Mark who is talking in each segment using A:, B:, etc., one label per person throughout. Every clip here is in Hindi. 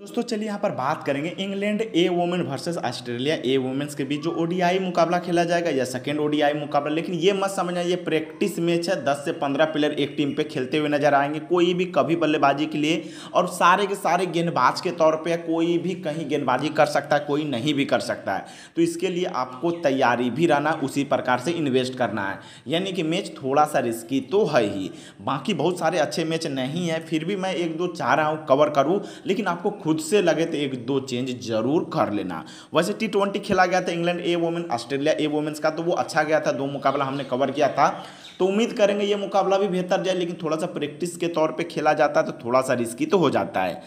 A: दोस्तों चलिए यहाँ पर बात करेंगे England A women versus Australia A women's के बीच जो ओडीआई मुकाबला खेला जाएगा या सेकेंड ओडीआई मुकाबला लेकिन ये मत समझना ये प्रैक्टिस मैच है 10 से 15 प्लेयर एक टीम पे खेलते हुए नजर आएंगे कोई भी कभी बल्लेबाजी के लिए और सारे के सारे गेंदबाज के तौर पर कोई भी कहीं गेंदबाजी कर सकता है कोई नहीं भी कर सकता है तो इसके लिए आपको तैयारी भी रहना उसी प्रकार से इन्वेस्ट करना है यानी कि मैच थोड़ा सा रिस्की तो है ही बाकी बहुत सारे अच्छे मैच नहीं है फिर भी मैं एक दो चाह रहा हूँ कवर करूँ लेकिन आपको खुद से लगे तो एक दो चेंज जरूर कर लेना वैसे टी ट्वेंटी खेला गया था England A women Australia A women's का तो वो अच्छा गया था दो मुकाबला हमने कवर किया था तो उम्मीद करेंगे ये मुकाबला भी बेहतर जाए लेकिन थोड़ा सा प्रैक्टिस के तौर पे खेला जाता है तो थोड़ा सा रिस्की तो हो जाता है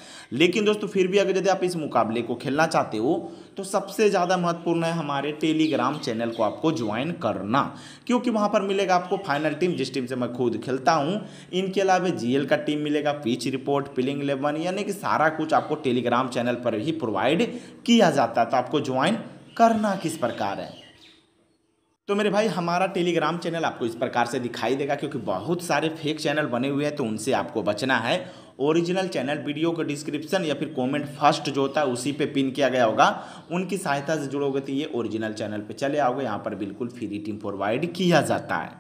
A: लेकिन दोस्तों फिर भी अगर यदि आप इस मुकाबले को खेलना चाहते हो तो सबसे ज़्यादा महत्वपूर्ण है हमारे टेलीग्राम चैनल को आपको ज्वाइन करना क्योंकि वहाँ पर मिलेगा आपको फाइनल टीम जिस टीम से मैं खुद खेलता हूँ इनके अलावा जी का टीम मिलेगा पिच रिपोर्ट पिलिंग इलेवन यानी कि सारा कुछ आपको टेलीग्राम चैनल पर ही प्रोवाइड किया जाता है तो आपको ज्वाइन करना किस प्रकार है तो मेरे भाई हमारा टेलीग्राम चैनल आपको इस प्रकार से दिखाई देगा क्योंकि बहुत सारे फेक चैनल बने हुए हैं तो उनसे आपको बचना है ओरिजिनल चैनल वीडियो को डिस्क्रिप्शन या फिर कमेंट फर्स्ट जो होता है उसी पे पिन किया गया होगा उनकी सहायता से जुड़ोगे तो ये ओरिजिनल चैनल पे चले आओगे यहाँ पर बिल्कुल फ्री टीम प्रोवाइड किया जाता है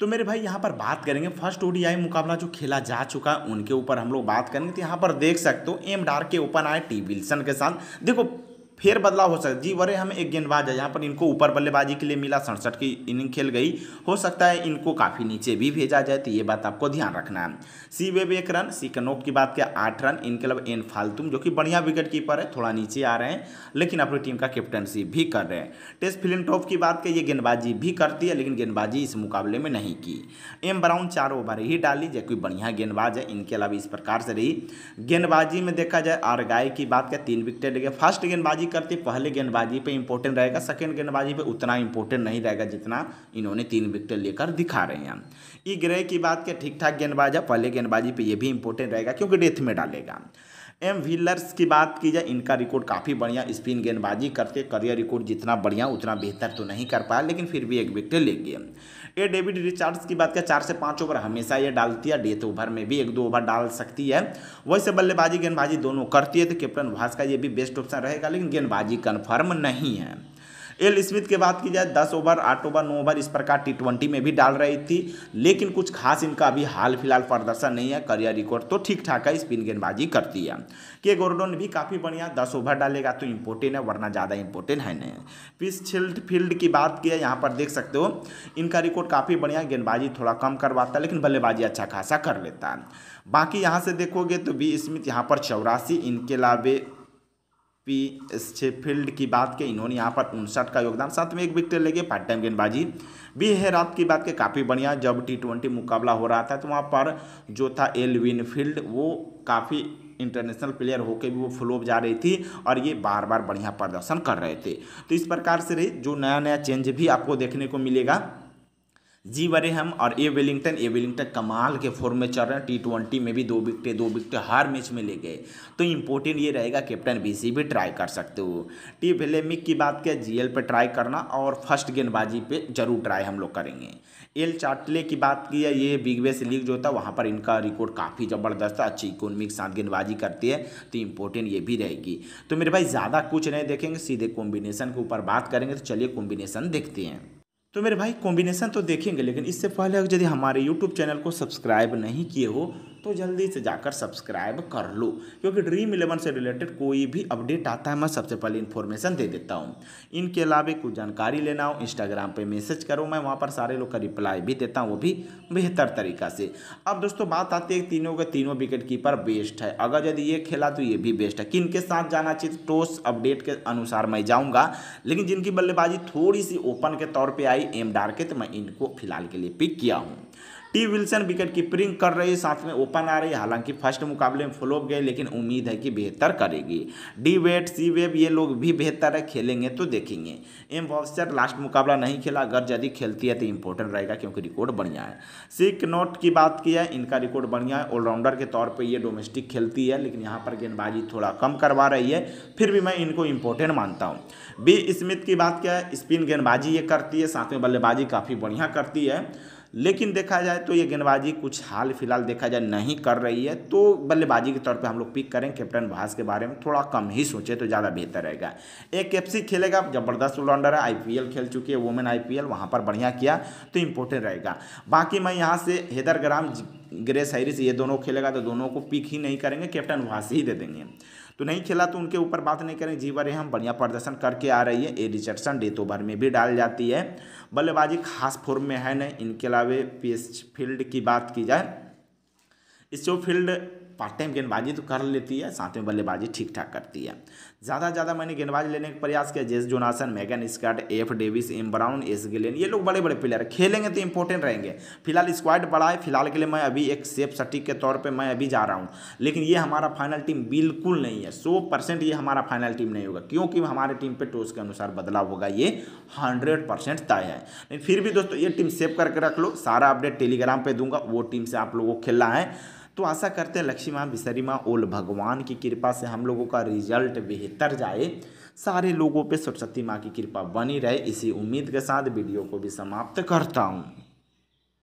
A: तो मेरे भाई यहाँ पर बात करेंगे फर्स्ट ओडीआई मुकाबला जो खेला जा चुका है उनके ऊपर हम लोग बात करेंगे तो यहाँ पर देख सकते हो एम डार के ओपन आए टी विल्सन के साथ देखो फिर बदलाव हो सकता है जी वरे हम एक गेंदबाज है यहाँ पर इनको ऊपर बल्लेबाजी के लिए मिला सड़सठ की इनिंग खेल गई हो सकता है इनको काफ़ी नीचे भी भेजा जाए तो ये बात आपको ध्यान रखना है सी वेब एक रन सी कनोप की बात किया आठ रन इनके अलावा एन फालतुम जो कि बढ़िया विकेट कीपर है थोड़ा नीचे आ रहे हैं लेकिन अपनी टीम का कैप्टनसी भी कर रहे हैं टेस्ट फिल्म टॉप की बात करिए गेंदबाजी भी करती है लेकिन गेंदबाजी इस मुकाबले में नहीं की एम ब्राउन चार ओवर ही डाली जो कोई बढ़िया गेंदबाज है इनके अलावा इस प्रकार से रही गेंदबाजी में देखा जाए आर गाय की बात किया तीन विकेट ले गए फर्स्ट गेंदबाजी गेंदबाजी करते पहले गेंदबाजी पे इंपॉर्टेंट रहेगा सेकेंड गेंदबाजी पे उतना इंपॉर्टेंट नहीं रहेगा जितना इन्होंने तीन विकेट लेकर दिखा रहे हैं ई ग्रह की बात क्या ठीक ठाक गेंदबाज है पहले गेंदबाजी पे ये भी इंपॉर्टेंट रहेगा क्योंकि डेथ में डालेगा एम व्हीलर्स की बात की जाए इनका रिकॉर्ड काफ़ी बढ़िया स्पिन गेंदबाजी करके करियर रिकॉर्ड जितना बढ़िया उतना बेहतर तो नहीं कर पाया लेकिन फिर भी एक विकेट ले गया ए डेविड रिचार्ड्स की बात किया चार से पाँच ओवर हमेशा ये डालती है डेथ ओवर में भी एक दो ओवर डाल सकती है वैसे बल्लेबाजी गेंदबाजी दोनों करती है तो कैप्टन वास का ये भी बेस्ट ऑप्शन रहेगा लेकिन गेंदबाजी कन्फर्म नहीं है एल स्मिथ की बात की जाए दस ओवर आठ ओवर नौ ओवर इस प्रकार टी ट्वेंटी में भी डाल रही थी लेकिन कुछ खास इनका अभी हाल फिलहाल प्रदर्शन नहीं है करियर रिकॉर्ड तो ठीक ठाक है स्पिन गेंदबाजी करती है के गोर्डोन भी काफ़ी बढ़िया दस ओवर डालेगा तो इम्पोर्टेंट है वरना ज़्यादा इम्पोर्टेंट है नहीं पिस छिल्ड फील्ड की बात की है यहाँ पर देख सकते हो इनका रिकॉर्ड काफ़ी बढ़िया गेंदबाजी थोड़ा कम करवाता है लेकिन बल्लेबाजी अच्छा खासा कर लेता है बाकी यहाँ से देखोगे तो बी स्मिथ यहाँ पर चौरासी इनके अलावे पी फील्ड की बात के इन्होंने यहाँ पर उनसठ का योगदान साथ में एक विकेट लेके पार्ट टाइम गेंदबाजी भी है रात की बात के काफ़ी बढ़िया जब टी ट्वेंटी मुकाबला हो रहा था तो वहाँ पर जो था एल विनफील्ड वो काफ़ी इंटरनेशनल प्लेयर होके भी वो फ्लोप जा रही थी और ये बार बार बढ़िया प्रदर्शन कर रहे थे तो इस प्रकार से रही जो नया नया चेंज भी आपको देखने को मिलेगा जी हम और ए वेलिंगटन ए वेलिंगटन कमाल के फॉर्म में चल रहे हैं टी ट्वेंटी में भी दो विकटे दो विकटे हर मैच में ले गए तो इम्पोर्टेंट ये रहेगा कैप्टन बीसी भी ट्राई कर सकते हो टी वेलेमिक की बात क्या जीएल पे ट्राई करना और फर्स्ट गेंदबाजी पे जरूर ट्राई हम लोग करेंगे एल चाटले की बात की है ये बिग बेस लीग जो था वहाँ पर इनका रिकॉर्ड काफ़ी ज़बरदस्त है अच्छी इकोनॉमिक साथ गेंदबाजी करती है तो इम्पोर्टेंट ये भी रहेगी तो मेरे भाई ज़्यादा कुछ नहीं देखेंगे सीधे कॉम्बिनेशन के ऊपर बात करेंगे तो चलिए कॉम्बिनेशन देखते हैं तो मेरे भाई कॉम्बिनेशन तो देखेंगे लेकिन इससे पहले अगर यदि हमारे यूट्यूब चैनल को सब्सक्राइब नहीं किए हो तो जल्दी से जाकर सब्सक्राइब कर लो क्योंकि ड्रीम इलेवन से रिलेटेड कोई भी अपडेट आता है मैं सबसे पहले इन्फॉर्मेशन दे देता हूँ इनके अलावा कुछ जानकारी लेना हो इंस्टाग्राम पर मैसेज करो मैं वहाँ पर सारे लोग का रिप्लाई भी देता हूँ वो भी बेहतर तरीका से अब दोस्तों बात आती है तीनों के तीनों विकेट कीपर बेस्ट है अगर यदि ये खेला तो ये भी बेस्ट है किन के साथ जाना चाहिए टॉस अपडेट के अनुसार मैं जाऊँगा लेकिन जिनकी बल्लेबाजी थोड़ी सी ओपन के तौर पर आई एम डार के तो मैं इनको फिलहाल के लिए पिक किया हूँ टी विल्सन विकेट कीपरिंग कर रही है साथ में ओपन आ रही है हालांकि फर्स्ट मुकाबले में फ्लोप गए लेकिन उम्मीद है कि बेहतर करेगी डी वेट सी वेब ये लोग भी बेहतर है खेलेंगे तो देखेंगे एम वॉस्टर लास्ट मुकाबला नहीं खेला अगर यदि खेलती है तो इंपॉर्टेंट रहेगा क्योंकि रिकॉर्ड बढ़िया है सिक नोट की बात की है इनका रिकॉर्ड बढ़िया है ऑलराउंडर के तौर पर ये डोमेस्टिक खेलती है लेकिन यहाँ पर गेंदबाजी थोड़ा कम करवा रही है फिर भी मैं इनको इंपॉर्टेंट मानता हूँ बी स्मिथ की बात क्या है स्पिन गेंदबाजी ये करती है साथ में बल्लेबाजी काफ़ी बढ़िया करती है लेकिन देखा जाए तो ये गेंदबाजी कुछ हाल फिलहाल देखा जाए नहीं कर रही है तो बल्लेबाजी के तौर पर हम लोग पिक करें कैप्टन भास के बारे में थोड़ा कम ही सोचें तो ज़्यादा बेहतर रहेगा एक एफ खेलेगा ज़बरदस्त ऑलराउंडर है आई खेल चुकी है वुमेन आई पी वहाँ पर बढ़िया किया तो इम्पोर्टेंट रहेगा बाकी मैं यहाँ से हैदर ग्राम ग्रेस हैरिस ये दोनों खेलेगा तो दोनों को पिक ही नहीं करेंगे कैप्टन से ही दे देंगे तो नहीं खेला तो उनके ऊपर बात नहीं करेंगे जीवर हम बढ़िया प्रदर्शन करके आ रही है ए रिचर्डसन डेथ ओवर में भी डाल जाती है बल्लेबाजी खास फॉर्म में है नहीं इनके अलावा पिच फील्ड की बात की जाए इस जो फील्ड पार्ट टाइम गेंदबाजी तो कर लेती है साथ में बल्लेबाजी ठीक ठाक करती है ज़्यादा ज़्यादा मैंने गेंदबाज लेने का प्रयास किया Jess Jonassen Megan Schutt F Davies M Brown S Glenn ये लोग बड़े बड़े प्लेयर खेलेंगे तो इंपॉर्टेंट रहेंगे फिलहाल स्क्वाड बड़ा है फिलहाल के लिए मैं अभी एक सेफ सटीक के तौर पर मैं अभी जा रहा हूँ लेकिन ये हमारा फाइनल टीम बिल्कुल नहीं है सौ परसेंट ये हमारा फाइनल टीम नहीं होगा क्योंकि हमारे टीम पर टोस के अनुसार बदलाव होगा ये हंड्रेड परसेंट तय है लेकिन फिर भी दोस्तों ये टीम सेव करके रख लो सारा अपडेट टेलीग्राम पर दूंगा वो टीम से आप लोगों को खेलना है तो आशा करते हैं लक्ष्मी माँ विसरी माँ ओल भगवान की कृपा से हम लोगों का रिजल्ट बेहतर जाए सारे लोगों पे सरस्वती माँ की कृपा बनी रहे इसी उम्मीद के साथ वीडियो को भी समाप्त करता हूँ